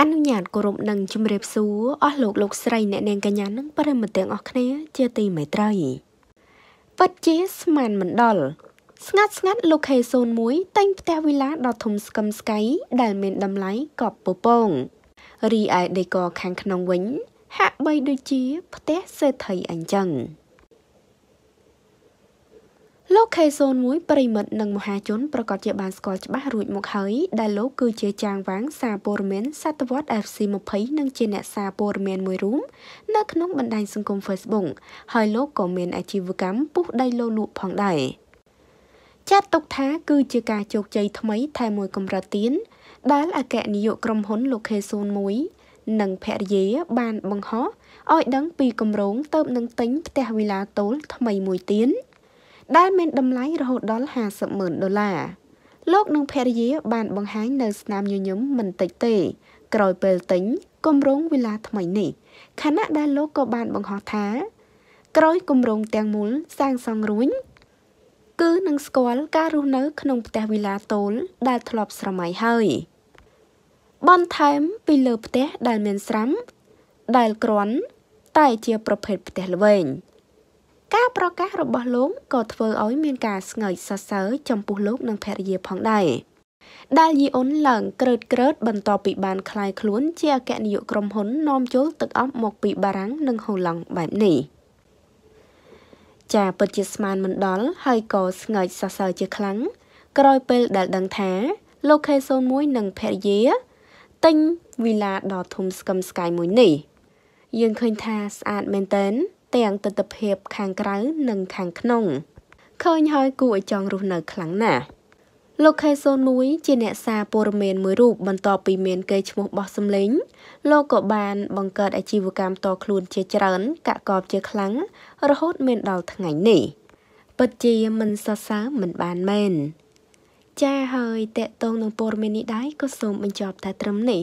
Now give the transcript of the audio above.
អនុញ្ញាតគោរពនិងជម្រាបសួរអស់លោកលោកស្រីអ្នកនាងកញ្ញានិងប្រិមត្តទាំងអស់គ្នាជាទីមេត្រីពិតជាស្មានមិនដល់ស្ងាត់ស្ងាត់លោកខេ01តែងផ្ទះវិឡាដ៏ធំស្កឹមស្កៃដែលមានតម្លៃកប់ពពងរីឯដេកខាងក្នុងវិញហាក់បីដូចជាផ្ទះសេដ្ឋីអញ្ចឹងលោកខេសូនមួយប្រិមិត្តនិងមហាជនប្រកាសជាបានស្គាល់ច្បាស់រួចមកហើយដែលលោកគឺជាចាងវាងសារព័ត៌មានសតវត្ស FC20 និងជាអ្នកសារព័ត៌មានមួយរូបនៅក្នុងបណ្ដាញសង្គម Facebook ហើយលោកក៏មានអាជីវកម្មពុះដីលោលក់ផងដែរចាត់ទុកថាគឺជាការជោគជ័យថ្មីថែមមួយកម្រិតទៀតដែលអគ្គនាយកក្រុមហ៊ុនលោកខេសូនមួយនិងភរិយាបានបង្ហោះឲ្យដឹងពីគម្រោងទៅនឹងទិញផ្ទះវិឡាតូល ថ្មីមួយទៀតដែលមានតម្លៃរហូតដល់50ម៉ឺនដុល្លារលោកនិងភរិយា បានបង្ហាញនៅស្នាមញញឹមមិនតិចទេ ក្រោយពេលទិញគម្រោងវិឡាថ្មីនេះខណៈដែលលោកក៏បានបង្ហោះថាក្រោយគម្រោងទាំងមូលសាងសង់រួចគឺនឹងស្គាល់ការរស់នៅក្នុងផ្ទះវិឡាតូលដែលធ្លាប់ស្រមៃហើយបន្ថែមពីលើផ្ទះដែលមានស្រាប់ដែលក្រាន់តែជាប្រភេទផ្ទះល្វែងការប្រកាសរបស់លោកក៏ធ្វើឲ្យមានការស្ងើចសរសើរចំពោះលោកនិងភរិយាផងដែរដែលយីអ៊ុនឡើងក្រើតក្រើតបន្ទាប់ពីបានคลายខ្លួនជាអគ្គនាយកក្រុមហ៊ុននាំចូលទឹកអប់មកពីបារាំងនិងហូឡង់បែបនេះចាពិតជាស្មានមិនដល់ហើយក៏ស្ងើចសរសើរជាខ្លាំងក្រោយពេលដែលដឹងថា លោកខេសូនមួយនិងភរិយាទិញវីឡាដ៏ធំស្កឹមស្កាយមួយនេះ យើងឃើញថាស្អាតមែនតើទាំងទិដ្ឋភាពខាងក្រៅនិងខាងក្នុងឃើញហើយគួរឲ្យចង់រស់នៅខ្លាំងណាស់លោកខេសូនមួយជាអ្នកសារព័ត៌មានមួយរូបបន្ទាប់ពីមានគេឈ្មោះបោះសម្លេងលោកក៏បាន បង្កើត អាជីវកម្មតខ្លួនជាច្រើន កាក់កបជាខ្លាំងរហូតមានដល់ថ្ងៃនេះពិតជាមិនសរសើរមិនបានមែន ចាហើយតកតងនឹងព័ត៌មាននេះដែរក៏សូមបញ្ចប់តែត្រឹមនេះ